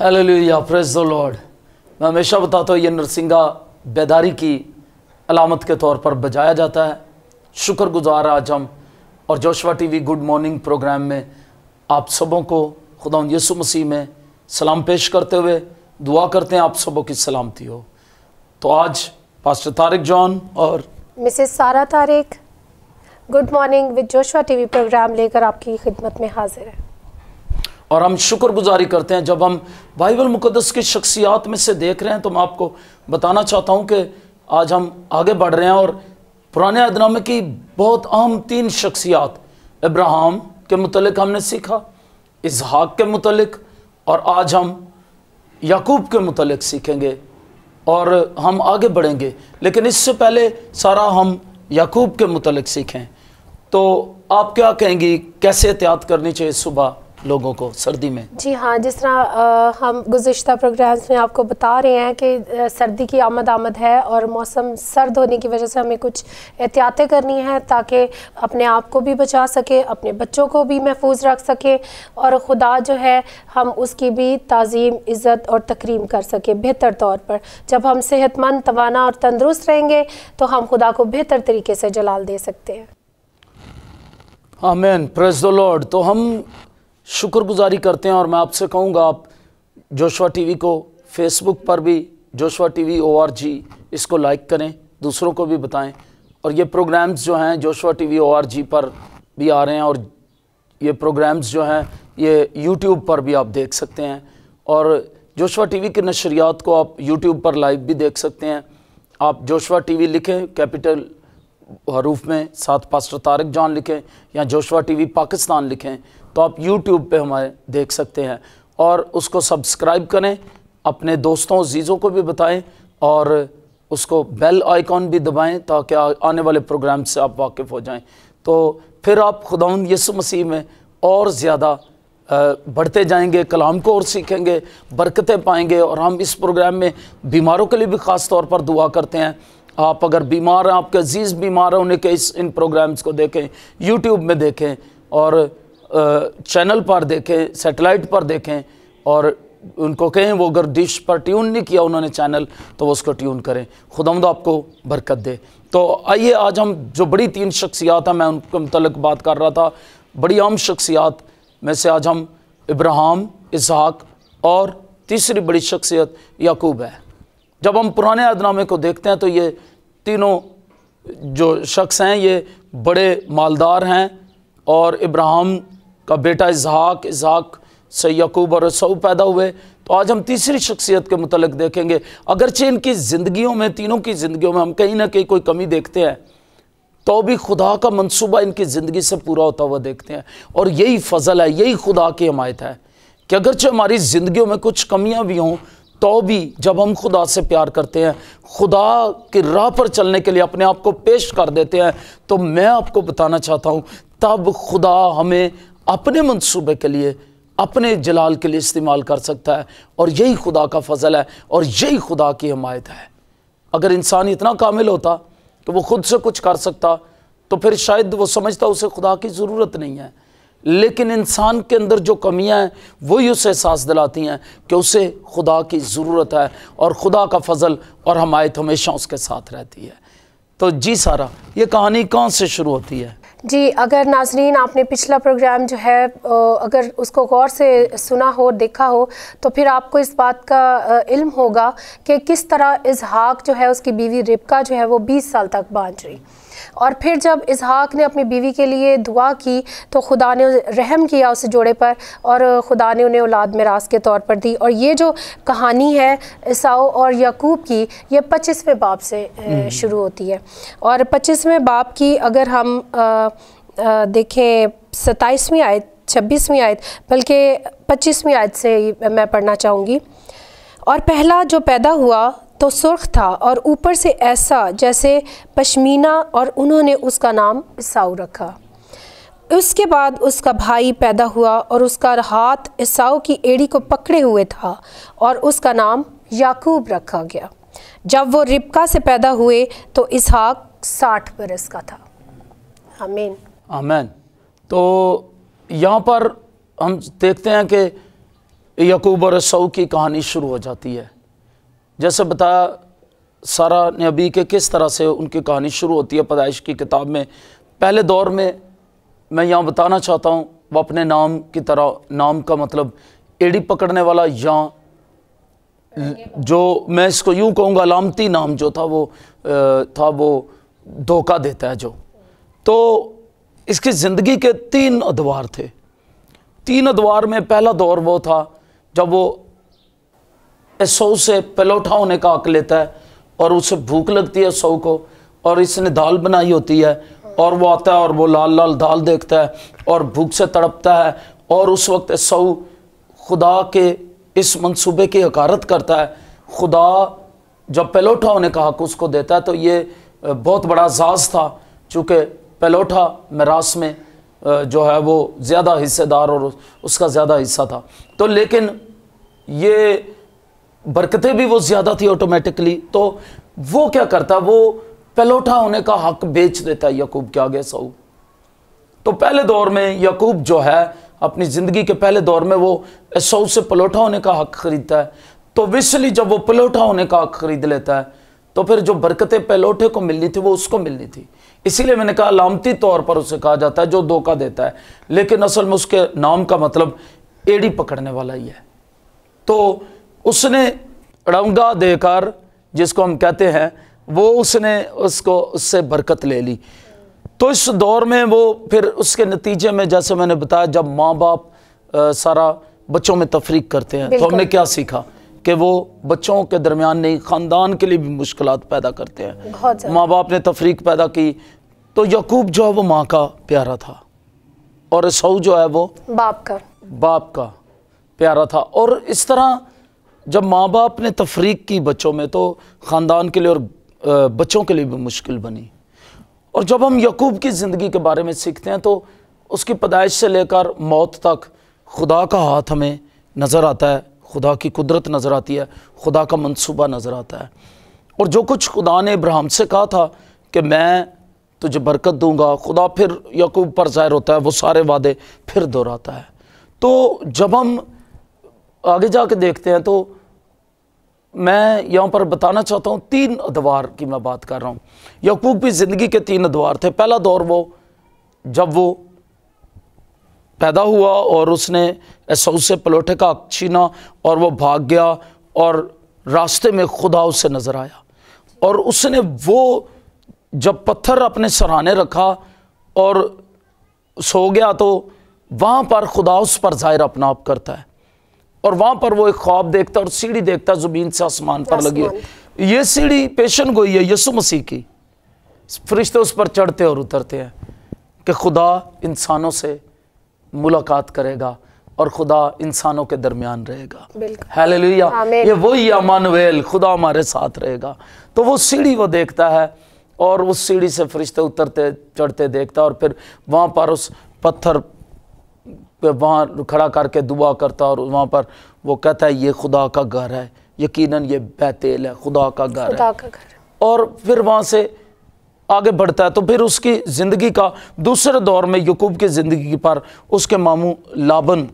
या praise the Lord मैं हमेशा बताता हूँ ये नरसिंगा बेदारी की अलामत के तौर पर बजाया जाता है शुक्रगुजार आज हम और Joshua TV good morning programme में आप सबों को खुदा यसु मसीह में सलाम पेश करते हुए दुआ करते हैं आप सबों की सलामती हो तो आज पास्टर तारिक जॉन और Mrs Sarah Tariq good morning with Joshua TV programme लेकर आपकी खिदमत में हाजिर है और हम शुक्रगुजारी करते हैं जब हम बाइबल मुकदस की शख्सियात में से देख रहे हैं तो मैं आपको बताना चाहता हूँ कि आज हम आगे बढ़ रहे हैं और पुराने अदनामे की बहुत अहम तीन शख्सियात इब्राहम के मतलब हमने सीखा इसहाक के मतलब और आज हम याकूब के मतलब सीखेंगे और हम आगे बढ़ेंगे लेकिन इससे पहले सारा हम याकूब के मतलब सीखें तो आप क्या कहेंगी कैसे एहतियात करनी चाहिए सुबह लोगों को सर्दी में जी हाँ जिस तरह हम गुज्त प्रोग्राम्स में आपको बता रहे हैं कि सर्दी की आमद आमद है और मौसम सर्द होने की वजह से हमें कुछ एहतियातें करनी है ताकि अपने आप को भी बचा सके अपने बच्चों को भी महफूज रख सके और खुदा जो है हम उसकी भी तज़ीम इज़्ज़त और तकरीम कर सके बेहतर तौर पर जब हम सेहतमंद तोाना और तंदरुस्त रहेंगे तो हम खुदा को बेहतर तरीके से जलाल दे सकते हैं आमेन प्रेज द लॉर्ड तो हम शुक्रगुजारी करते हैं और मैं आपसे कहूँगा आप जोशवा टीवी को फेसबुक पर भी जोशवा टीवी ओआरजी इसको लाइक करें दूसरों को भी बताएं और ये प्रोग्राम्स जो हैं जोशवा टीवी ओआरजी पर भी आ रहे हैं और ये प्रोग्राम्स जो हैं ये यूट्यूब पर भी आप देख सकते हैं और जोशवा टीवी के नशरियात को आप यूट्यूब पर लाइव भी देख सकते हैं आप जोशवा टीवी लिखें कैपिटल हरूफ में साथ पास्टर तारक जान लिखें या जोशवा टीवी पाकिस्तान लिखें तो आप यूट्यूब पे हमारे देख सकते हैं और उसको सब्सक्राइब करें अपने दोस्तों जीज़ों को भी बताएं और उसको बेल आइकॉन भी दबाएं ताकि आने वाले प्रोग्राम से आप वाकिफ़ हो जाएं तो फिर आप खुदाउन यसु मसीह में और ज़्यादा बढ़ते जाएंगे कलाम को और सीखेंगे बरकतें पाएंगे और हम इस प्रोग्राम में बीमारों के लिए भी ख़ास तौर पर दुआ करते हैं आप अगर बीमार हैं आपके अजीज़ बीमार हैं उन्हें के इस इन प्रोग्राम्स को देखें यूट्यूब में देखें और चैनल पर देखें सेटेलाइट पर देखें और उनको कहें वो अगर डिश पर ट्यून नहीं किया उन्होंने चैनल तो वो उसको ट्यून करें खुदमद आपको बरकत दे तो आइए आज हम जो बड़ी तीन शख्सियात हैं मैं उनके मतलब बात कर रहा था बड़ी आम शख्सियात में से आज हम इब्राहम इसहाक और तीसरी बड़ी शख्सियत याकूब है जब हम पुराने अदनामे को देखते हैं तो ये तीनों जो शख्स हैं ये बड़े मालदार हैं और इब्राहम का बेटा इजहाक इजहाक से यकूब और सऊ पैदा हुए तो आज हम तीसरी शख्सियत के मतलब देखेंगे अगरचे इनकी ज़िंदगियों में तीनों की ज़िंदगियों में हम कहीं ना कहीं कोई कमी देखते हैं तो भी खुदा का मनसूबा इनकी ज़िंदगी से पूरा होता हुआ देखते हैं और यही फजल है यही खुदा की हमायत है कि अगरचे हमारी ज़िंदगियों में कुछ कमियाँ भी हों तो भी जब हम खुदा से प्यार करते हैं खुदा की राह पर चलने के लिए अपने आप को पेश कर देते हैं तो मैं आपको बताना चाहता हूँ तब खुदा हमें अपने मनसूबे के लिए अपने जलाल के लिए इस्तेमाल कर सकता है और यही खुदा का फजल है और यही खुदा की हमायत है अगर इंसान इतना कामिल होता कि तो वो खुद से कुछ कर सकता तो फिर शायद वो समझता उसे खुदा की ज़रूरत नहीं है लेकिन इंसान के अंदर जो कमियां हैं वही उसे एहसास दिलाती हैं कि उसे खुदा की ज़रूरत है और खुदा का फजल और हमायत हमेशा उसके साथ रहती है तो जी सारा ये कहानी कहाँ से शुरू होती है जी अगर नाजरीन आपने पिछला प्रोग्राम जो है अगर उसको गौर से सुना हो देखा हो तो फिर आपको इस बात का इल्म होगा कि किस तरह इजहाक जो है उसकी बीवी रिपका जो है वो 20 साल तक बांझ रही और फिर जब इसहाक ने अपनी बीवी के लिए दुआ की तो खुदा ने रहम किया उस जोड़े पर और ख़ुदा ने उन्हें औलाद मराज के तौर पर दी और ये जो कहानी है ईसाओ और याकूब की ये पच्चीसवें बाप से हम्म। शुरू होती है और पच्चीसवें बाप की अगर हम आ, आ, देखें सताईसवीं आयत छब्बीसवीं आयत बल्कि पच्चीसवीं आयत से मैं पढ़ना चाहूँगी और पहला जो पैदा हुआ तो सुर्ख था और ऊपर से ऐसा जैसे पशमीना और उन्होंने उसका नाम इसाऊ रखा उसके बाद उसका भाई पैदा हुआ और उसका हाथ इसाऊ की एड़ी को पकड़े हुए था और उसका नाम याकूब रखा गया जब वो रिबका से पैदा हुए तो इसहाक साठ बरस का था आमीन आमीन तो यहाँ पर हम देखते हैं कि यकूब और सऊ की कहानी शुरू हो जाती है जैसे बताया सारा नबी के किस तरह से उनकी कहानी शुरू होती है पैदाइश की किताब में पहले दौर में मैं यहाँ बताना चाहता हूँ वह अपने नाम की तरह नाम का मतलब एड़ी पकड़ने वाला या जो मैं इसको यूँ कहूँगा लामती नाम जो था वो था वो धोखा देता है जो तो इसकी ज़िंदगी के तीन अदवार थे तीन अदवार में पहला दौर वो था जब वो सौ से पलौठा होने का हक लेता है और उसे भूख लगती है सौ को और इसने दाल बनाई होती है और वो आता है और वो लाल लाल दाल देखता है और भूख से तड़पता है और उस वक्त सौ खुदा के इस मंसूबे की हकारत करता है खुदा जब पलोठा होने का हक उसको देता है तो ये बहुत बड़ा जाज था चूँकि पलोठा मरास में जो है वो ज़्यादा हिस्सेदार और उसका ज़्यादा हिस्सा था तो लेकिन ये बरकतें भी वो ज़्यादा थी ऑटोमेटिकली तो वो क्या करता वो पलोठा होने का हक बेच देता है यकूब के आगे सऊ तो पहले दौर में यकूब जो है अपनी ज़िंदगी के पहले दौर में वो सऊ से पलोठा होने का हक खरीदता है तो विशली जब वो पलोठा होने का हक खरीद लेता है तो फिर जो बरकतें पेलोठे को मिलनी थी वो उसको मिलनी थी इसीलिए मैंने कहा लामती तौर पर उसे कहा जाता है जो धोखा देता है लेकिन असल में उसके नाम का मतलब एड़ी पकड़ने वाला ही है तो उसने रौंगा देकर जिसको हम कहते हैं वो उसने उसको उससे बरकत ले ली तो इस दौर में वो फिर उसके नतीजे में जैसे मैंने बताया जब माँ बाप आ, सारा बच्चों में तफरीक करते हैं तो हमने क्या सीखा कि वो बच्चों के दरमियान नहीं ख़ानदान के लिए भी मुश्किल पैदा करते हैं माँ बाप ने तफरीक पैदा की तो यकूब जो है वो माँ का प्यारा था और सऊ जो है वो बाप का बाप का प्यारा था और इस तरह जब माँ बाप ने तफरीक की बच्चों में तो ख़ानदान के लिए और बच्चों के लिए भी मुश्किल बनी और जब हम यकूब की ज़िंदगी के बारे में सीखते हैं तो उसकी पैदाइश से लेकर मौत तक खुदा का हाथ हमें नज़र आता है खुदा की कुदरत नज़र आती है खुदा का मनसूबा नज़र आता है और जो कुछ खुदा ने इब्राहिम से कहा था कि मैं तुझे बरकत दूंगा खुदा फिर यकूब पर ज़ाहिर होता है वो सारे वादे फिर दोहराता है तो जब हम आगे जा के देखते हैं तो मैं यहाँ पर बताना चाहता हूँ तीन अदवार की मैं बात कर रहा हूँ यकूब की ज़िंदगी के तीन अदवार थे पहला दौर वो जब वो पैदा हुआ और उसने सऊ से पलोठे का हक छीना और वो भाग गया और रास्ते में खुदा उससे नज़र आया और उसने वो जब पत्थर अपने सराहने रखा और सो गया तो वहाँ पर खुदा उस पर ज़ाहिर अपना आप करता है और वहां पर वो एक ख्वाब देखता और सीढ़ी देखता जमीन से आसमान पर लगी है ये सीढ़ी पेशन गोई है यसु मसीह की फरिश्ते उस पर चढ़ते और उतरते हैं कि खुदा इंसानों से मुलाकात करेगा और खुदा इंसानों के दरमियान रहेगा हालेलुया ये वही अमानवेल खुदा हमारे साथ रहेगा तो वो सीढ़ी वो देखता है और उस सीढ़ी से फरिश्ते उतरते चढ़ते देखता और फिर वहाँ पर उस पत्थर पे वहाँ खड़ा करके दुआ करता और वहाँ पर वो कहता है ये खुदा का घर है यकीनन ये बैतेल है खुदा का घर है और फिर वहाँ से आगे बढ़ता है तो फिर उसकी ज़िंदगी का दूसरे दौर में यकूब की ज़िंदगी पर उसके मामू लाबन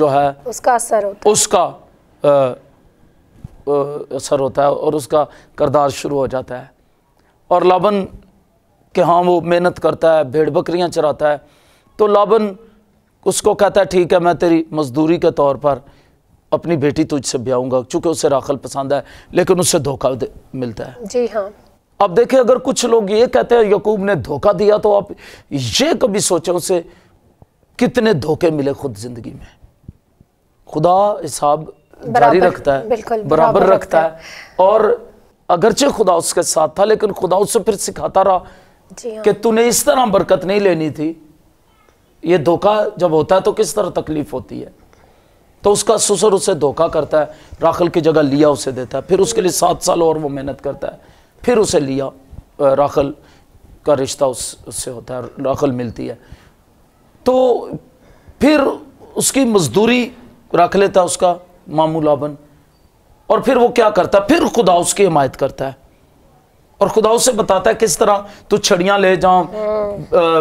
जो है उसका असर होता है। उसका असर होता है और उसका करदार शुरू हो जाता है और लाबन के हाँ वो मेहनत करता है भेड़ बकरियाँ चराता है तो लाबन उसको कहता है ठीक है मैं तेरी मजदूरी के तौर पर अपनी बेटी तुझसे ब्याऊंगा चूंकि उसे राखल पसंद है लेकिन उससे धोखा मिलता है जी हाँ अब देखिए अगर कुछ लोग ये कहते हैं यकूब ने धोखा दिया तो आप ये कभी सोचें उसे कितने धोखे मिले खुद जिंदगी में खुदा हिसाब जारी रखता है बराबर, बराबर रखता है और अगरचे खुदा उसके साथ था लेकिन खुदा उससे फिर सिखाता रहा हाँ। कि तूने इस तरह बरकत नहीं लेनी थी ये धोखा जब होता है तो किस तरह तकलीफ होती है तो उसका ससुर उसे धोखा करता है राखल की जगह लिया उसे देता है फिर उसके लिए सात साल और वो मेहनत करता है फिर उसे लिया राखल का रिश्ता उस उससे होता है राखल मिलती है तो फिर उसकी मजदूरी रख लेता है उसका मामूलाबन और फिर वो क्या करता है फिर खुदा उसकी हिमायत करता है और खुदा उसे बताता है किस तरह तू छड़ियां ले जाओ हाँ।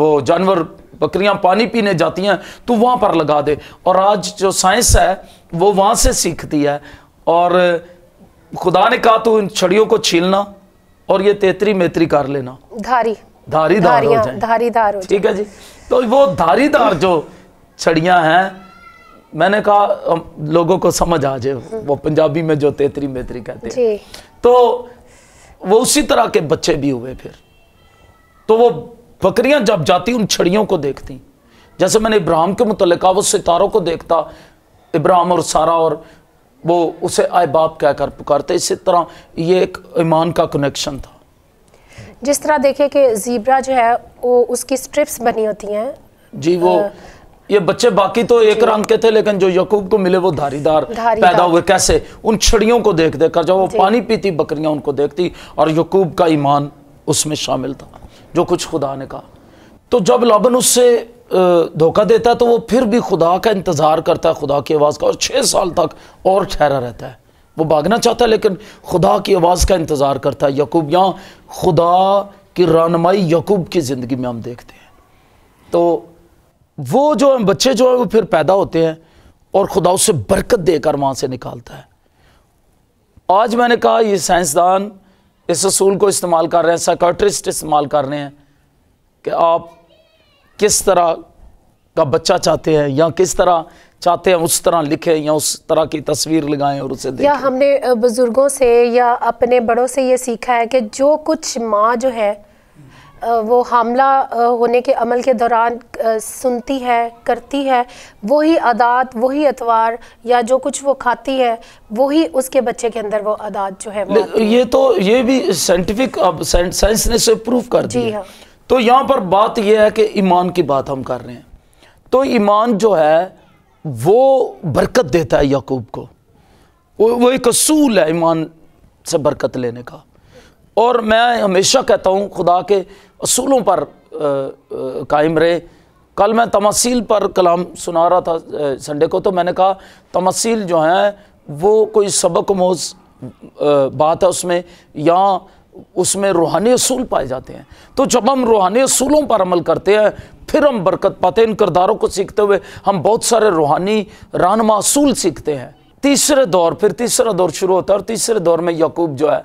वो जानवर बकरियां पानी पीने जाती हैं तू वहां पर लगा दे और आज जो साइंस है वो वहां से सीखती है और खुदा ने कहा तू इन छड़ियों को छीलना और ये तेतरी मेतरी कर लेना धारी धारी धार हो जाए धारी धार ठीक है जी तो वो धारी धार जो छड़ियां हैं मैंने कहा लोगों को समझ आ जाए वो पंजाबी में जो तेतरी मेतरी कहते हैं तो वो उसी तरह के बच्चे भी हुए फिर तो वो बकरियां जब जाती उन छड़ियों को देखती जैसे मैंने इब्राहिम के मुतलका वो सितारों को देखता इब्राहिम और सारा और वो उसे आए बाप कहकर पुकारते इसी तरह ये एक ईमान का कनेक्शन था जिस तरह देखे कि जीब्रा जो है वो उसकी स्ट्रिप्स बनी होती हैं जी वो आ... ये बच्चे बाकी तो एक रंग के थे लेकिन जो यकूब को मिले वो धारीदार पैदा हुए कैसे उन छड़ियों को देख देखकर जब वो पानी पीती बकरियां उनको देखती और यकूब का ईमान उसमें शामिल था जो कुछ खुदा ने कहा तो जब लबन उससे धोखा देता है तो वो फिर भी खुदा का इंतज़ार करता है खुदा की आवाज़ का और छः साल तक और ठहरा रहता है वो भागना चाहता है लेकिन खुदा की आवाज़ का इंतज़ार करता है यकूब यहाँ खुदा की रानमाई यकूब की ज़िंदगी में हम देखते हैं तो वो जो है बच्चे जो है वो फिर पैदा होते हैं और खुदा उसे बरकत देकर वहाँ से निकालता है आज मैंने कहा ये साइंसदान इस असूल को इस्तेमाल कर रहे हैं साइकोट्रिस्ट इस्तेमाल कर रहे हैं कि आप किस तरह का बच्चा चाहते हैं या किस तरह चाहते हैं उस तरह लिखें या उस तरह की तस्वीर लगाएं और उसे देखें या हमने बुज़ुर्गों से या अपने बड़ों से ये सीखा है कि जो कुछ माँ जो है वो हमला होने के अमल के दौरान सुनती है करती है वही आदात वही अतवार या जो कुछ वो खाती है वही उसके बच्चे के अंदर वो आदात जो है वो ये तो ये भी साइंटिफिक अब साइंस ने से प्रूव कर दिया हाँ तो यहाँ पर बात यह है कि ईमान की बात हम कर रहे हैं तो ईमान जो है वो बरकत देता है यकूब को वो, वो एक असूल है ईमान से बरकत लेने का और मैं हमेशा कहता हूँ खुदा के असूलों पर कायम रहे कल मैं तमसील पर कलाम सुना रहा था संडे को तो मैंने कहा तमसील जो है वो कोई सबक मोज बात है उसमें या उसमें रूहानी असूल पाए जाते हैं तो जब हम रूहानी असूलों पर अमल करते हैं फिर हम बरकत पाते हैं इन करदारों को सीखते हुए हम बहुत सारे रूहानी रानमा असूल सीखते हैं तीसरे दौर फिर तीसरा दौर शुरू होता है और तीसरे दौर में यकूब जो है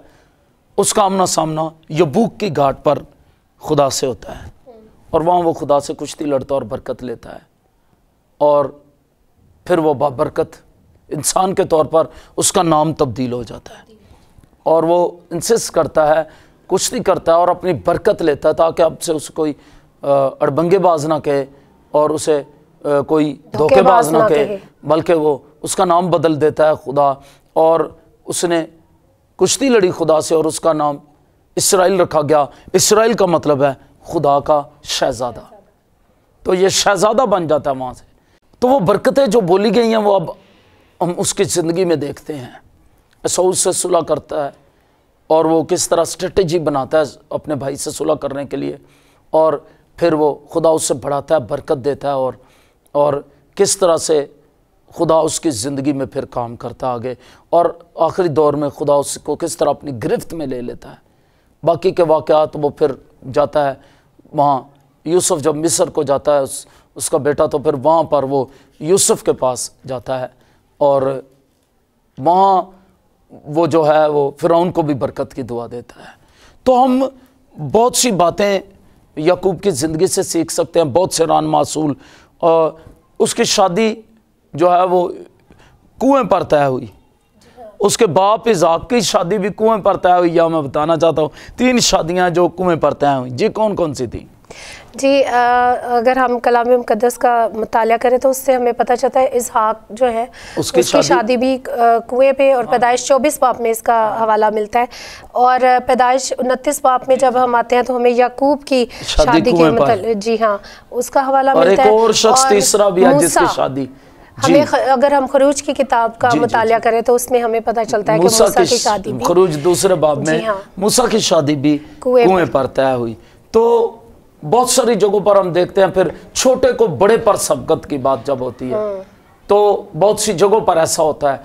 उसका आमना सामना यबूक की घाट पर खुदा से होता है और वहाँ वो खुदा से कुश्ती लड़ता और बरकत लेता है और फिर वो बाबरकत इंसान के तौर पर उसका नाम तब्दील हो जाता है और वो इंसिस करता है कुश्ती करता है और अपनी बरकत लेता है ताकि अब से उसे कोई अड़बंगेबाज ना कहे और उसे कोई धोखेबाज ना कहे बल्कि वो उसका नाम बदल देता है खुदा और उसने कुश्ती लड़ी खुदा से और उसका नाम इसराइल रखा गया इसराइल का मतलब है खुदा का शहजादा तो ये शहजादा बन जाता है वहाँ से तो वो बरकतें जो बोली गई हैं वो अब हम उसकी ज़िंदगी में देखते हैं ऐसा से सुलह करता है और वो किस तरह स्ट्रेटजी बनाता है अपने भाई से सुलह करने के लिए और फिर वो खुदा उससे बढ़ाता है बरकत देता है और और किस तरह से खुदा उसकी ज़िंदगी में फिर काम करता आगे और आखिरी दौर में खुदा उसको किस तरह अपनी गिरफ्त में ले लेता है बाकी के वाक़ात वो फिर जाता है वहाँ यूसुफ जब मिस्र को जाता है उस उसका बेटा तो फिर वहाँ पर वो यूसुफ के पास जाता है और वहाँ वो जो है वो फिर उनको भी बरकत की दुआ देता है तो हम बहुत सी बातें यकूब की ज़िंदगी से सीख सकते हैं बहुत से रान मासूल और उसकी शादी जो है वो कुएं पर तय हुई उसके बाप इजाक की शादी भी कुएं पर तय हुई या मैं बताना चाहता हूँ तीन शादियाँ जो कुएं पर तय हुई जी कौन कौन सी थी जी आ, अगर हम कलाम मुकदस का मताल करें तो उससे हमें पता चलता है इसहाक जो है उसकी, उसकी शादी, शादी भी कुएं पे और हाँ। पैदाइश चौबीस बाप में इसका हवाला मिलता है और पैदाइश उनतीस बाप में जब हम आते हैं तो हमें याकूब की शादी, शादी के मतलब जी हाँ उसका हवाला मिलता है और शख्स तीसरा भी है जिसकी शादी हमें अगर हम खरूज की किताब का मुताल करें तो उसमें हमें पता चलता है कि की शादी खरूज दूसरे बाब में हाँ। मूसा की शादी भी कुएं पर तय हुई तो बहुत सारी जगहों पर हम देखते हैं फिर छोटे को बड़े पर सबकत की बात जब होती है हाँ। तो बहुत सी जगहों पर ऐसा होता है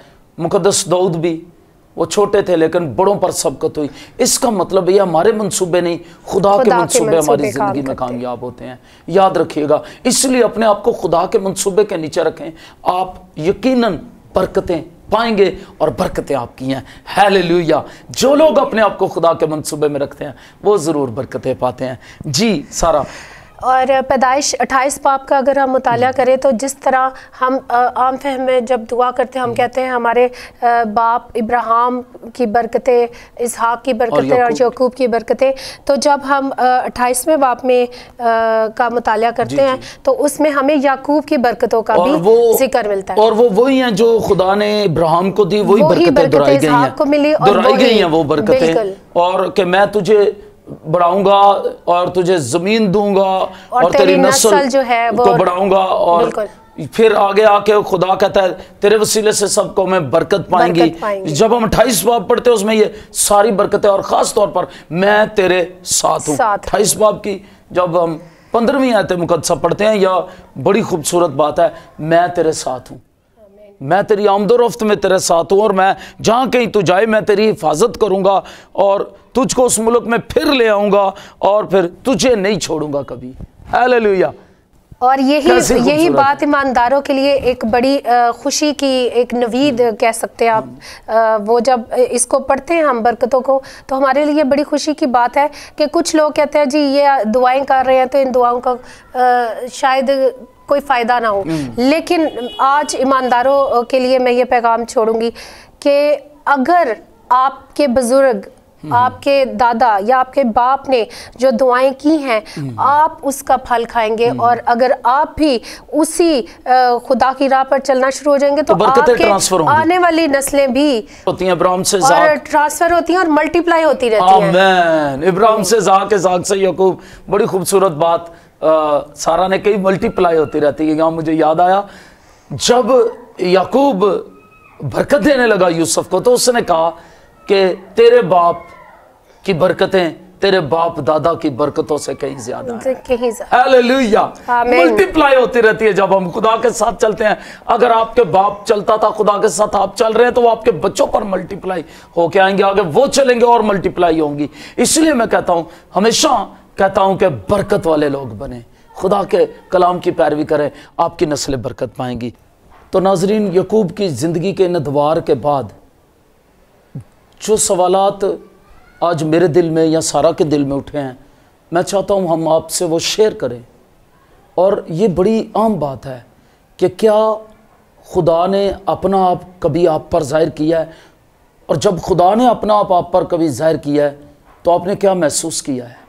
मुकदस दाऊद भी वो छोटे थे लेकिन बड़ों पर सबकत हुई इसका मतलब ये हमारे मंसूबे नहीं खुदा, खुदा के मनसूबे हमारी ज़िंदगी में कामयाब होते हैं याद रखिएगा इसलिए अपने आप को खुदा के मनसूबे के नीचे रखें आप यकीनन बरकतें पाएंगे और बरकतें आपकी हैं हैले जो लोग अपने आप को खुदा के मनसूबे में रखते हैं वो ज़रूर बरकतें पाते हैं जी सारा और पैदाइश अट्ठाईस पाप का अगर हम मुताल करें तो जिस तरह हम आम फहम में जब दुआ करते हैं हम कहते हैं हमारे बाप इब्राहम की बरकतें इसहाक की बरकतें और यकूब की बरकतें तो जब हम अट्ठाईसवें बाप में का मुताल करते जी, हैं जी. तो उसमें हमें याकूब की बरकतों का भी जिक्र मिलता है और वो वही हैं जो खुदा ने इब्राहम को दी वही बरकतें दोहराई को मिली और वो बरकतें और मैं तुझे बढ़ाऊंगा और तुझे ज़मीन दूंगा और, और तेरी, तेरी नस्ल जो है वो बढ़ाऊंगा और फिर आगे आके खुदा कहता है तेरे वसीले से सबको मैं बरकत पाएंगी।, जब हम अट्ठाईस बाब पढ़ते हैं उसमें ये सारी बरकतें और ख़ास तौर पर मैं तेरे साथ हूँ अट्ठाईस बाब की जब हम पंद्रहवीं आते मुकदसा पढ़ते हैं यह बड़ी खूबसूरत बात है मैं तेरे साथ हूँ मैं तेरी आमदोरफ्त में तेरे साथ हूँ और मैं जहाँ कहीं तू जाए मैं तेरी हिफाजत करूँगा और तुझको उस मुल्क में फिर ले आऊँगा और फिर तुझे नहीं छोड़ूंगा कभी हालेलुया और यही यही बात ईमानदारों के लिए एक बड़ी खुशी की एक नवीद हम्म। कह सकते हैं आप वो जब इसको पढ़ते हैं हम बरकतों को तो हमारे लिए बड़ी खुशी की बात है कि कुछ लोग कहते हैं जी ये दुआएं कर रहे हैं तो इन दुआओं का शायद कोई फ़ायदा ना हो हम्म। लेकिन आज ईमानदारों के लिए मैं ये पैगाम छोड़ूंगी कि अगर आपके बुज़ुर्ग हम्म। आपके दादा या आपके बाप ने जो दुआएं की हैं हम्म। आप उसका फल खाएंगे और अगर आप भी उसी खुदा की राह पर चलना शुरू हो जाएंगे तो, तो आपके आने वाली नस्लें भी होती हैं इब्राहिम से और ट्रांसफर होती हैं और मल्टीप्लाई होती रहती हैं इब्राहिम से जाक से यकूब बड़ी खूबसूरत बात सारा ने कई मल्टीप्लाई होती रहती है यहाँ मुझे याद आया जब याकूब बरकत देने लगा यूसुफ को तो उसने कहा कि तेरे बाप की बरकतें तेरे बाप दादा की बरकतों से कहीं ज्यादा मल्टीप्लाई होती रहती है जब हम खुदा के साथ चलते हैं अगर आपके बाप चलता था खुदा के साथ आप चल रहे हैं तो वो आपके बच्चों पर मल्टीप्लाई होके आएंगे आगे वो चलेंगे और मल्टीप्लाई होंगी इसलिए मैं कहता हूं हमेशा कहता हूँ कि बरकत वाले लोग बने खुदा के कलाम की पैरवी करें आपकी नस्लें बरकत पाएंगी तो नाजरीन यकूब की ज़िंदगी के नदवार के बाद जो सवाल आज मेरे दिल में या सारा के दिल में उठे हैं मैं चाहता हूँ हम आपसे वो शेयर करें और ये बड़ी आम बात है कि क्या खुदा ने अपना आप कभी आप पर ज़ाहिर किया है और जब खुदा ने अपना आप आप पर कभी ज़ाहिर किया है तो आपने क्या महसूस किया है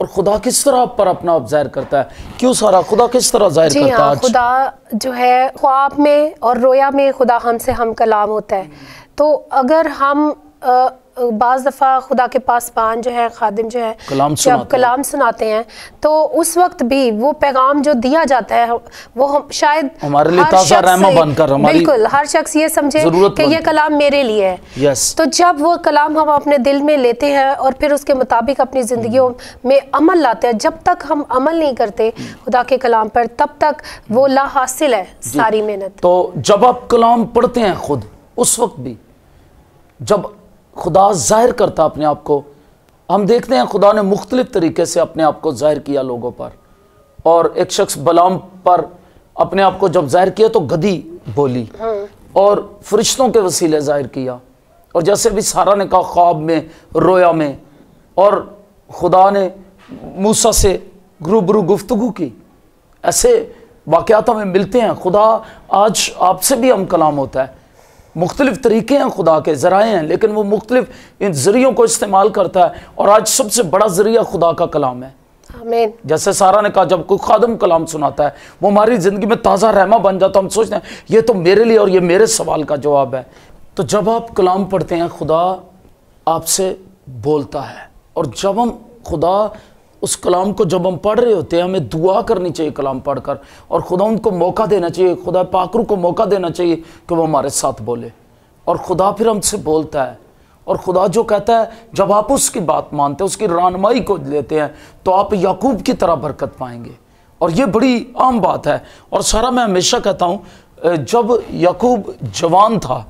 और खुदा किस तरह पर अपना आप जाहिर करता है क्यों सारा खुदा किस तरह जाहिर करता हाँ, है खुदा जो है ख्वाब में और रोया में खुदा हमसे हम कलाम होता है तो अगर हम आ, बाज़ दफ़ा खुदा के पास पान जो है खादिम जो है कलाम जब कलाम सुनाते हैं तो उस वक्त भी वो पैगाम जो दिया जाता है वो हम शायद हमारे लिए ताज़ा रहमा बनकर हमारी बिल्कुल हर शख्स ये समझे कि ये कलाम मेरे लिए है यस तो जब वो कलाम हम अपने दिल में लेते हैं और फिर उसके मुताबिक अपनी ज़िंदगी में अमल लाते हैं जब तक हम अमल नहीं करते खुदा के कलाम पर तब तक वो ला हासिल है सारी मेहनत तो जब आप कलाम पढ़ते हैं खुद उस वक्त भी जब खुदा ज़ाहिर करता अपने आप को हम देखते हैं खुदा ने मुख्तलिफ तरीके से अपने आप को ज़ाहिर किया लोगों पर और एक शख्स बलाम पर अपने आप को जब ज़ाहिर किया तो गदी बोली और फरिश्तों के वसीले ज़ाहिर किया और जैसे भी सारा ने कहा ख्वाब में रोया में और खुदा ने मूसा से रूबरू गुफ्तगु की ऐसे वाक़ात हमें मिलते हैं खुदा आज आपसे भी हम कलाम होता है मुख्तलिफ तरीके हैं खुदा के ज़राए हैं लेकिन वो मुख्तलिफ इन ज़रियों को इस्तेमाल करता है और आज सबसे बड़ा ज़रिया खुदा का कलाम है जैसे सारा ने कहा जब कोई खादम कलाम सुनाता है वो हमारी ज़िंदगी में ताज़ा रहमा बन जाता हम सोचते हैं ये तो मेरे लिए और ये मेरे सवाल का जवाब है तो जब आप कलाम पढ़ते हैं खुदा आपसे बोलता है और जब हम खुदा उस कलाम को जब हम पढ़ रहे होते हैं हमें दुआ करनी चाहिए कलाम पढ़कर और खुदा उनको मौका देना चाहिए खुदा पाकरू को मौका देना चाहिए कि वो हमारे साथ बोले और खुदा फिर हमसे बोलता है और खुदा जो कहता है जब आप उसकी बात मानते हैं उसकी रानमाई को लेते हैं तो आप याकूब की तरह बरकत पाएंगे और ये बड़ी आम बात है और सारा मैं हमेशा कहता हूँ जब याकूब जवान था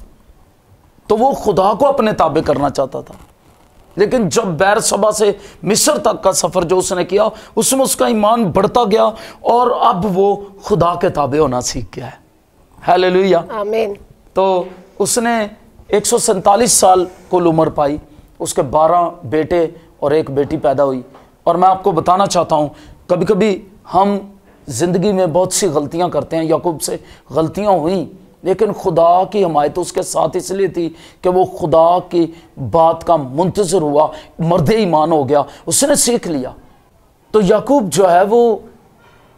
तो वो खुदा को अपने ताबे करना चाहता था लेकिन जब बैर सभा से मिस्र तक का सफ़र जो उसने किया उसमें उसका ईमान बढ़ता गया और अब वो खुदा के ताबे होना सीख गया है हालेलुया आमीन तो उसने एक साल कुल उम्र पाई उसके 12 बेटे और एक बेटी पैदा हुई और मैं आपको बताना चाहता हूँ कभी कभी हम ज़िंदगी में बहुत सी गलतियाँ करते हैं याकूब से गलतियाँ हुई लेकिन खुदा की हमायत उसके साथ इसलिए थी कि वो खुदा की बात का मुंतज़र हुआ मर्द ईमान हो गया उसने सीख लिया तो याकूब जो है वो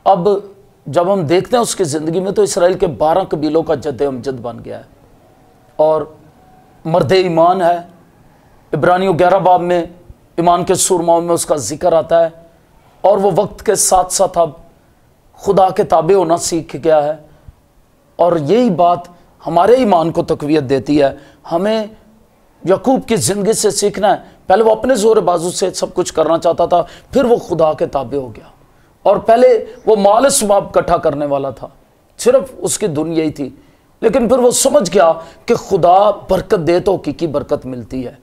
अब जब हम देखते हैं उसकी ज़िंदगी में तो इसराइल के बारह कबीलों का जद अमजद बन गया है और मर्द ईमान है इब्रानियों ग्यारह बाब में ईमान के सुरमाओं में उसका जिक्र आता है और वो वक्त के साथ साथ अब खुदा के ताबे होना सीख गया है और यही बात हमारे ईमान को तकवीत देती है हमें यकूब की ज़िंदगी से सीखना है पहले वो अपने ज़ोर बाजू से सब कुछ करना चाहता था फिर वो खुदा के ताबे हो गया और पहले वो माल स्वाब इकट्ठा करने वाला था सिर्फ उसकी दुनिया ही थी लेकिन फिर वो समझ गया कि खुदा बरकत दे तो की बरकत मिलती है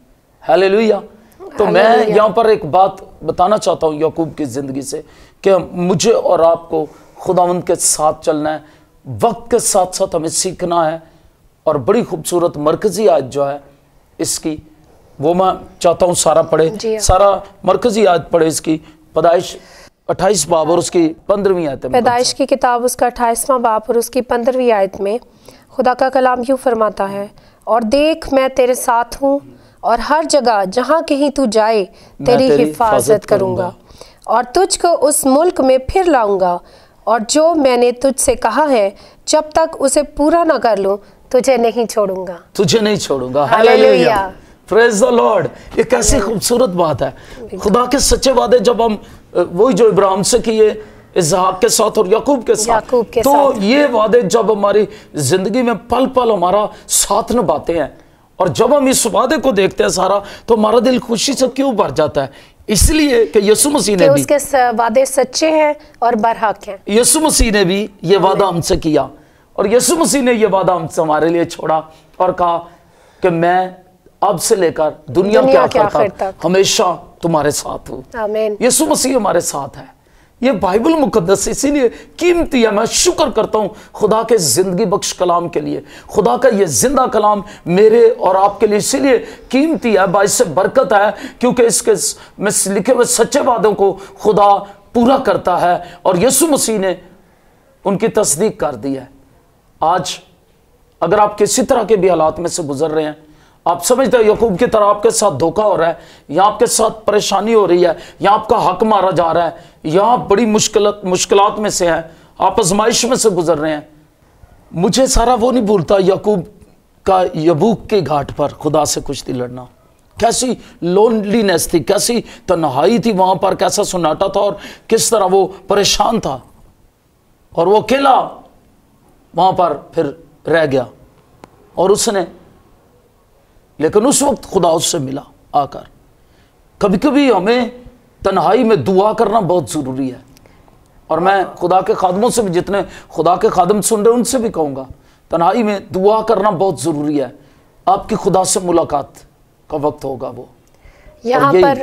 हेले तो मैं यहाँ पर एक बात बताना चाहता हूँ यकूब की ज़िंदगी से कि मुझे और आपको खुदावंद के साथ चलना है वक्त के साथ साथ हमें सीखना है और बड़ी खूबसूरत मरकज़ी आज जो है इसकी वो मैं चाहता हूँ सारा पढ़े हाँ। सारा मरकज़ी आज पढ़े इसकी पैदाइश अट्ठाईस बाब और उसकी पंद्रहवीं आयत में पैदाइश की किताब उसका अट्ठाईसवां बाब और उसकी पंद्रहवीं आयत में खुदा का कलाम यूँ फरमाता है और देख मैं तेरे साथ हूँ और हर जगह जहाँ कहीं तू जाए तेरी हिफाजत करूँगा और तुझको उस मुल्क में फिर लाऊंगा और जो मैंने तुझसे कहा है जब तक उसे पूरा ना कर लूं तुझे नहीं छोड़ूंगा तुझे नहीं छोड़ूंगा हालेलुया प्रेज द लॉर्ड ये कैसी खूबसूरत बात है खुदा के सच्चे वादे जब हम वही जो इब्राहिम से किए इसहाक के साथ और याकूब के साथ याकूब के तो साथ। ये वादे जब हमारी जिंदगी में पल पल हमारा साथ निभाते हैं और जब हम इस वादे को देखते हैं सारा तो हमारा दिल खुशी से क्यों भर जाता है इसलिए कि यसु मसीह ने भी उसके वादे सच्चे हैं और बरहक हैं यसु मसीह ने भी ये वादा हमसे किया और यसु मसीह ने ये वादा हमसे हमारे लिए छोड़ा और कहा कि मैं अब से लेकर दुनिया, दुनिया के आखिर तक हमेशा तुम्हारे साथ हूँ यसु मसीह हमारे साथ है ये बाइबल मुकदस इसीलिए कीमती है मैं शुक्र करता हूँ खुदा के ज़िंदगी बख्श कलाम के लिए खुदा का ये ज़िंदा कलाम मेरे और आपके लिए इसीलिए कीमती है बाइस बरकत है क्योंकि इसके में लिखे हुए सच्चे वादों को खुदा पूरा करता है और यसु मसीह ने उनकी तस्दीक कर दी है आज अगर आप किसी तरह के भी हालात में से गुजर रहे हैं आप समझते हो यकूब की तरह आपके साथ धोखा हो रहा है या आपके साथ परेशानी हो रही है या आपका हक मारा जा रहा है या आप बड़ी मुश्किल मुश्किलात में से हैं आप आजमाइश में से गुजर रहे हैं मुझे सारा वो नहीं भूलता यकूब का यबूक के घाट पर खुदा से कुश्ती लड़ना कैसी लोनलीनेस थी कैसी तन्हाई थी वहां पर कैसा सुनाटा था और किस तरह वो परेशान था और वो अकेला वहां पर फिर रह गया और उसने लेकिन उस वक्त खुदा उससे मिला आकर कभी कभी हमें तन्हाई में दुआ करना बहुत ज़रूरी है और मैं खुदा के खादमों से भी जितने खुदा के खादम सुन रहे उनसे भी कहूँगा तन्हाई में दुआ करना बहुत ज़रूरी है आपकी खुदा से मुलाकात का वक्त होगा वो यहाँ पर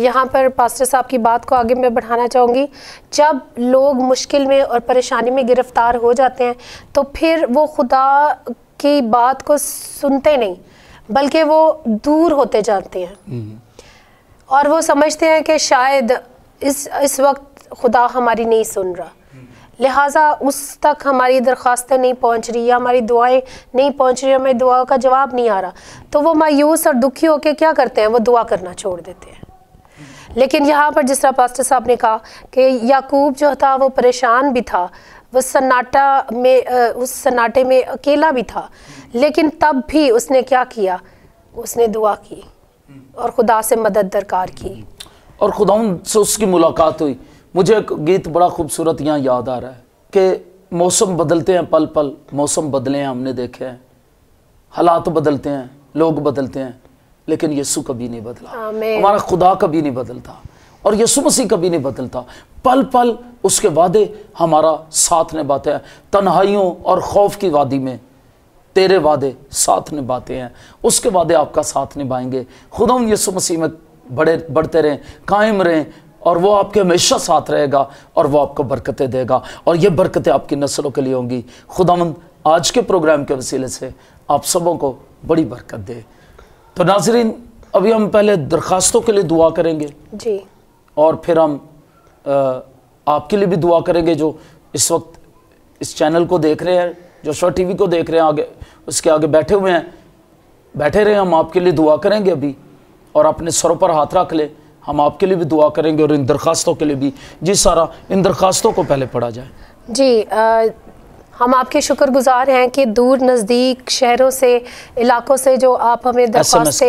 यहाँ पर पास्टर साहब की बात को आगे मैं बढ़ाना चाहूँगी जब लोग मुश्किल में और परेशानी में गिरफ्तार हो जाते हैं तो फिर वो खुदा की बात को सुनते नहीं बल्कि वो दूर होते जाते हैं हम्म। और वो समझते हैं कि शायद इस इस वक्त खुदा हमारी नहीं सुन रहा हम्म। लिहाजा उस तक हमारी दरख्वास्तें नहीं पहुंच रही या हमारी दुआएं नहीं पहुंच रही हमारी दुआ का जवाब नहीं आ रहा तो वो मायूस और दुखी होकर क्या करते हैं वो दुआ करना छोड़ देते हैं हम्म। लेकिन यहाँ पर जिस तरह पास्टर साहब ने कहा कि याकूब जो था वो परेशान भी था वह सन्नाटा में उस सन्नाटे में अकेला भी था लेकिन तब भी उसने क्या किया उसने दुआ की और खुदा से मदद दरकार की और खुदा से उसकी मुलाकात हुई मुझे एक गीत बड़ा खूबसूरत यहाँ याद आ रहा है कि मौसम बदलते हैं पल पल मौसम बदले हैं हमने देखे हैं हालात बदलते हैं लोग बदलते हैं लेकिन यीशु कभी नहीं बदला हमारा खुदा कभी नहीं बदलता और यसु मसीह कभी नहीं बदलता पल पल उसके वादे हमारा साथ निभाते हैं तन्हाइयों और खौफ की वादी में तेरे वादे साथ निभाते हैं उसके वादे आपका साथ निभाएंगे हम यसु मसीह में बड़े बढ़ते रहें कायम रहें और वो आपके हमेशा साथ रहेगा और वो आपको बरकतें देगा और ये बरकतें आपकी नस्लों के लिए होंगी खुदामंद आज के प्रोग्राम के वसीले से आप सबों को बड़ी बरकत दे तो नाजरीन अभी हम पहले दरखास्तों के लिए दुआ करेंगे जी और फिर हम आपके लिए भी दुआ करेंगे जो इस वक्त इस चैनल को देख रहे हैं जो शो टीवी को देख रहे हैं आगे उसके आगे बैठे हुए हैं बैठे रहे हम आपके लिए दुआ करेंगे अभी और अपने सरों पर हाथ रख ले हम आपके लिए भी दुआ करेंगे और इन दरख्वास्तों के लिए भी जी सारा इन दरख्वास्तों को पहले पढ़ा जाए जी आ... हम आपके शुक्रगुजार हैं कि दूर नज़दीक शहरों से इलाकों से जो आप हमें दरख्वास्त से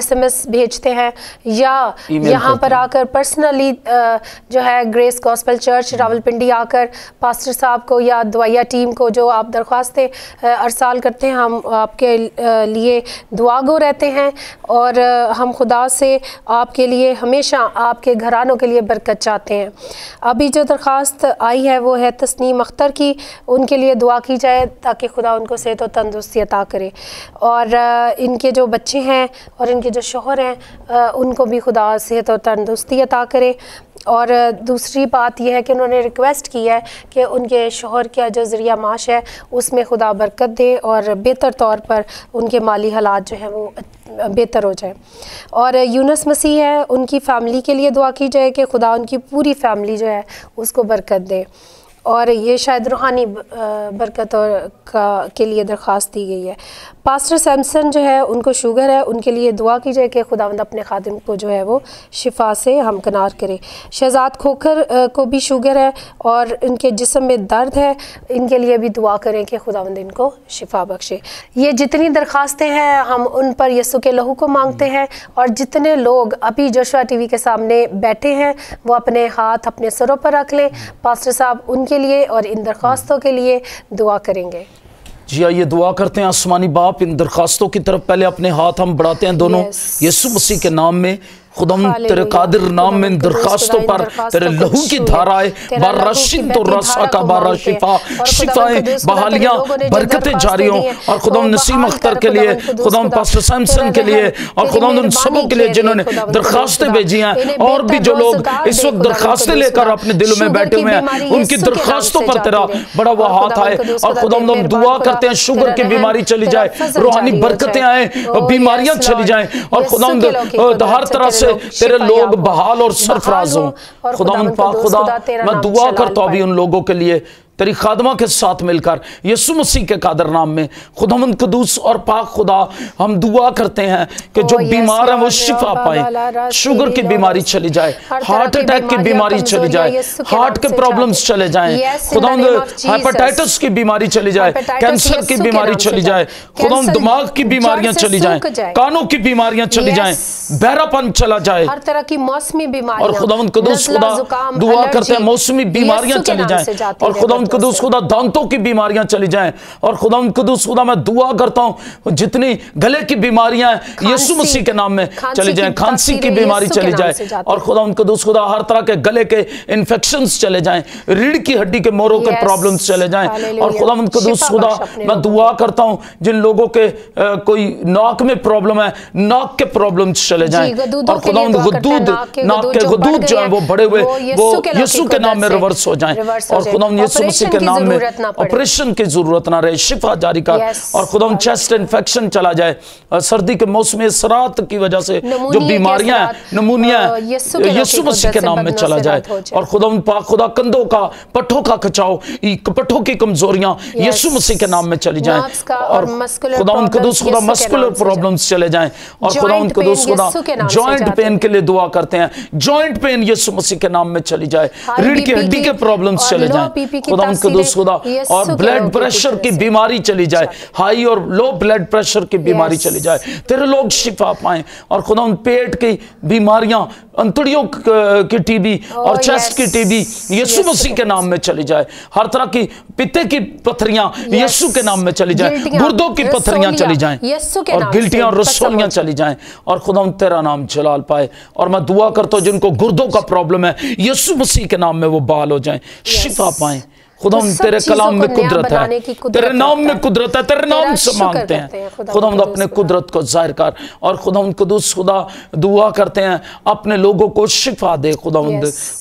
एस एम एस भेजते हैं या यहाँ पर आकर पर्सनली जो है ग्रेस गॉस्पल चर्च रावलपिंडी आकर पास्टर साहब को या दवाइया टीम को जो आप दरख्वास्तें अरसाल करते हैं हम आपके लिए दुआगो रहते हैं और हम खुदा से आपके लिए हमेशा आपके घरानों के लिए बरकत चाहते हैं अभी जो दरख्वास्त आई है वो है तस्नीम अख्तर की उनके लिए दुआ की जाए ताकि खुदा उनको सेहत और तंदुरुस्ती अता करे और इनके जो बच्चे हैं और इनके जो शोहर हैं उनको भी खुदा सेहत और तंदुरुस्ती अता करे और दूसरी बात यह है कि उन्होंने रिक्वेस्ट की है कि उनके शोहर का जो ज़रिया माश है उसमें खुदा बरकत दे और बेहतर तौर पर उनके माली हालात जो हैं वो बेहतर हो जाए और यूनस मसीह है उनकी फ़ैमिली के लिए दुआ की जाए कि खुदा उनकी पूरी फैमिली जो है उसको बरकत दे और ये शायद रूहानी बरकत और का के लिए दरख्वास्त दी गई है पास्टर सैमसन जो है उनको शुगर है उनके लिए दुआ की जाए कि खुदावंद अपने खादिम को जो है वो शिफा से हमकनार करे शहजाद खोखर को भी शुगर है और इनके जिसम में दर्द है इनके लिए भी दुआ करें कि खुदावंद इनको शिफा बख्शे ये जितनी दरखास्तें हैं हम उन पर यसु के लहू को मांगते हैं और जितने लोग अभी टी वी के सामने बैठे हैं वो अपने हाथ अपने सरों पर रख लें पास्टर साहब उनके लिए और इन दरख्वास्तों के लिए दुआ करेंगे जी आइए दुआ करते हैं आसमानी बाप इन दरखास्तों की तरफ पहले अपने हाथ हम बढ़ाते हैं दोनों yes. यसु मसीह के नाम में खुदम तेरे कादिर नाम में दरखास्तों पर तेरे लहू की धाराएं बाराशिन तो रसा का बारा शिफा शिफाएं बहालियां बरकतें जारी हों और खुदम नसीम अख्तर के लिए खुदम पास्टर सैमसन के लिए और खुदम उन सबों के लिए जिन्होंने दरखास्तें भेजी हैं और भी जो लोग इस वक्त दरखास्तें लेकर अपने दिलों में बैठे हुए हैं उनकी दरखास्तों पर तेरा बड़ा वह हाथ आए और खुदम हम दुआ करते हैं शुगर की बीमारी चली जाए रूहानी बरकतें आए बीमारियां चली जाए और खुदम हर तरह से से तेरे लोग बहाल और सरफराज हो खुदा पाक खुदा मैं दुआ करता भी उन लोगों के लिए तेरी खादमा के साथ मिलकर यसु मसीह के कादर नाम में खुदावन कदूस और पाक खुदा हम दुआ करते हैं कि जो बीमार है वो शिफा पाए शुगर की बीमारी चली जाए हार्ट अटैक की बीमारी चली जाए हार्ट के प्रॉब्लम्स चले जाए खुदा हेपेटाइटिस की बीमारी चली जाए कैंसर की बीमारी चली जाए खुदा दिमाग की बीमारियां चली जाए कानों की बीमारियां चली जाए बहरापन चला जाए हर तरह की मौसमी बीमारी और खुदावन कदूस खुदा दुआ करते हैं मौसमी बीमारियां चली जाए और खुदा कदूस खुदा दांतों की बीमारियां चली जाएं और खुदा कदूस खुदा मैं दुआ करता हूं जितनी गले की बीमारियां हैं यीशु मसीह के नाम में चली जाएं खांसी की बीमारी चली जाए और खुदा कदूस खुदा हर तरह के गले के इन्फेक्शन चले जाएं रीढ़ की हड्डी के मोरों के प्रॉब्लम चले जाए और खुदा कदूस खुदा मैं दुआ करता हूँ जिन लोगों के कोई नाक में प्रॉब्लम है नाक के प्रॉब्लम चले जाए और खुदा गदूद नाक के गुदूद जो है वो बड़े हुए वो यीशु के नाम में रिवर्स हो जाए और खुदा यीशु मसीह के नाम में ऑपरेशन की जरूरत ना रहे शिफा जारी का और खुदा चेस्ट इन्फेक्शन चला जाए सर्दी के मौसम सरात की वजह से जो बीमारियां हैं नमूनिया यसु मसीह के नाम में चला जाए और खुदा पाक खुदा कंधों का पट्ठों का खचाओ पट्ठों की कमजोरियां यसु मसीह के नाम में चली जाए और खुदा दोस्त खुदा मस्कुलर प्रॉब्लम चले जाए और खुदा दोस्त खुदा ज्वाइंट पेन के लिए दुआ करते हैं ज्वाइंट पेन यसु मसीह के नाम में चली जाए रीढ़ की हड्डी के प्रॉब्लम चले जाए खुदा खुदावन कदुस खुदा और ब्लड प्रेशर की बीमारी चली जाए अच्छा। हाई और लो ब्लड प्रेशर की बीमारी चली जाए तेरे लोग शिफा पाए और खुदा उन पेट की बीमारियां अंतड़ियों की टीबी और चेस्ट oh, की टीबी यीशु मसीह के नाम में चली जाए हर तरह की पित्ते की पथरियां यीशु के नाम में चली जाए गुर्दों की पथरियां चली जाए और गिल्टियां और रसोलियां चली जाए और खुदा तेरा नाम जलाल पाए और मैं दुआ करता हूँ जिनको गुर्दों का प्रॉब्लम है यीशु मसीह के नाम में वो बहाल हो जाए शिफा पाए खुदा तेरे कलाम में कुदरत है तेरे नाम में कुदरत है तेरे नाम से मांगते हैं खुदा अपने कुदरत को जाहिर कर और खुदा कदूस खुदा दुआ करते हैं अपने लोगों को शिफा दे खुदा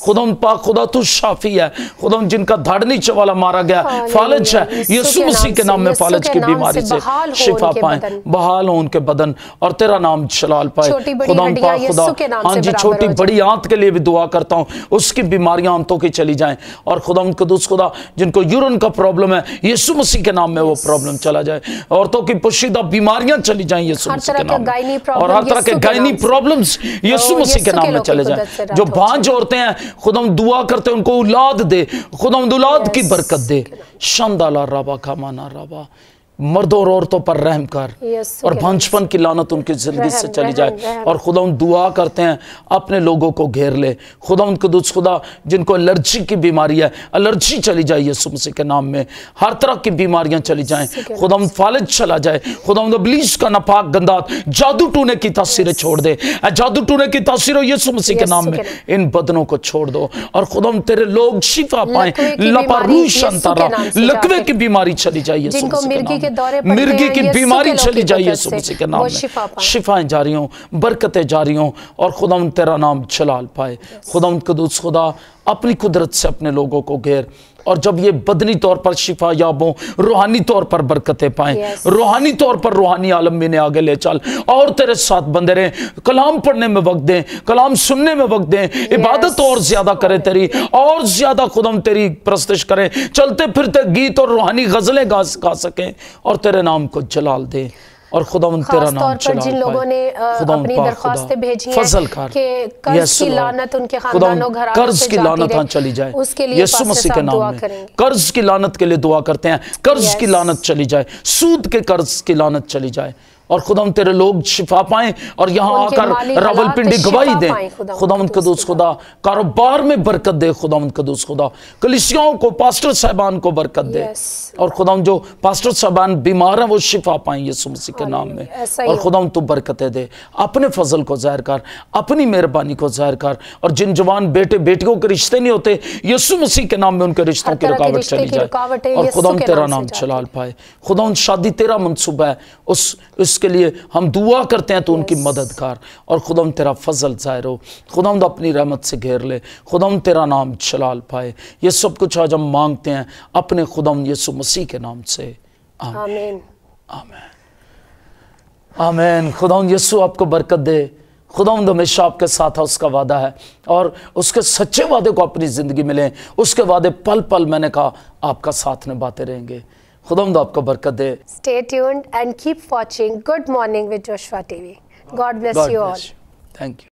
खुदा पाक खुदा तो शाफी है खुदा जिनका धाड़नी चवाला मारा गया फालज है यसु मसीह के नाम में फालज की बीमारी से शिफा पाए बहाल हो उनके बदन और तेरा नाम चलाल पाए खुदा पाक खुदा हाँ जी छोटी बड़ी आंत के लिए भी दुआ करता हूँ उसकी बीमारियां आंतों की चली जाए और खुदा कदूस खुदा जिनको यूरन का प्रॉब्लम है यीशु मसीह के नाम में वो प्रॉब्लम चला जाए औरतों की पोशीदा बीमारियां चली जाए यीशु मसीह के नाम में और हर तरह के गायनी प्रॉब्लम यीशु मसीह के नाम में चले जाए जो भांज औरतें हैं खुद हम दुआ करते हैं उनको औलाद दे खुद हम औलाद की बरकत दे शानदाला रबा खामाना रबा मर्दों और औरतों पर रहम कर और भंचपन की लानत उनकी ज़िंदगी से चली जाए और खुदा उन दुआ करते हैं अपने लोगों को घेर ले खुदा उनके दुस खुदा जिनको एलर्जी की बीमारी है एलर्जी चली जाए यसु मसीह के नाम में हर तरह की बीमारियां चली जाएं खुदा उन फालिज चला जाए खुदा उन अबलीस का नपाक गंदात जादू टूने की तस्वीरें छोड़ दे जादू टूने की तासीरों यसु मसीह के नाम में इन बदनों को छोड़ दो और खुदा उन तेरे लोग शिफा पाए लपारू लकवे की बीमारी चली जाए यसु मसीह मिर्गी की बीमारी चली जाइए सुबह के नाम शिफाएं जारी हों बरकतें रही हों और खुदा तेरा नाम जलाल पाए खुदा कदूस खुदा अपनी कुदरत से अपने लोगों को घेर और जब ये बदनी तौर पर शिफा याब रूहानी तौर पर बरकतें पाए yes. रूहानी तौर पर रूहानी आलम में ने आगे ले चल और तेरे साथ बंदे रहें कलाम पढ़ने में वक्त दें कलाम सुनने में वक्त दें yes. इबादत और ज़्यादा करें तेरी और ज़्यादा खुदम तेरी प्रस्तश करें चलते फिरते गीत और रूहानी गज़लें गा सकें और तेरे नाम को जलाल दें और खुदा तेरा नाम पर जिन लोगों ने अपनी दरखास्तें भेजी फजल कर कर्ज की लानत उनके कर्ज की लानत चली जाए उसके लिए यीशु मसीह के नाम में कर्ज की लानत के लिए दुआ करते हैं कर्ज की लानत चली जाए सूद के कर्ज की लानत चली जाए और खुदा तेरे लोग शिफा पाएं और यहाँ आकर रावलपिंडी गवाही दें खुदा कदूस खुदा कारोबार में बरकत दे खुदा कदूस खुदा कलिसियाओं को पास्टर साहबान को बरकत दे और खुदा जो पास्टर साहबान बीमार हैं वो शिफा पाएं यीशु मसीह के नाम में और खुदा तो बरकतें दे अपने फजल को जाहिर कर अपनी मेहरबानी को जाहिर कर और जिन जवान बेटे बेटियों के रिश्ते नहीं होते यीशु मसीह के नाम में उनके रिश्तों की रुकावट चली जाए और खुदा तेरा नाम चला पाए खुदा शादी तेरा मनसूबा है उस उसके लिए हम दुआ करते हैं तो उनकी मददगार और खुदम तेरा फजल ज़ाहिर हो खुदम अपनी रहमत से घेर ले खुदम तेरा नाम जलाल पाए ये सब कुछ आज हम मांगते हैं अपने खुदम यसु मसीह के नाम से आमीन आमीन आमीन खुदा यसु आपको बरकत दे खुदा हमेशा आपके साथ है उसका वादा है और उसके सच्चे वादे को अपनी ज़िंदगी में लें उसके वादे पल पल मैंने कहा आपका साथ निभाते रहेंगे खुदा तो आपको बरकत दे stay tuned and keep watching good morning with Joshua TV God bless you all thank you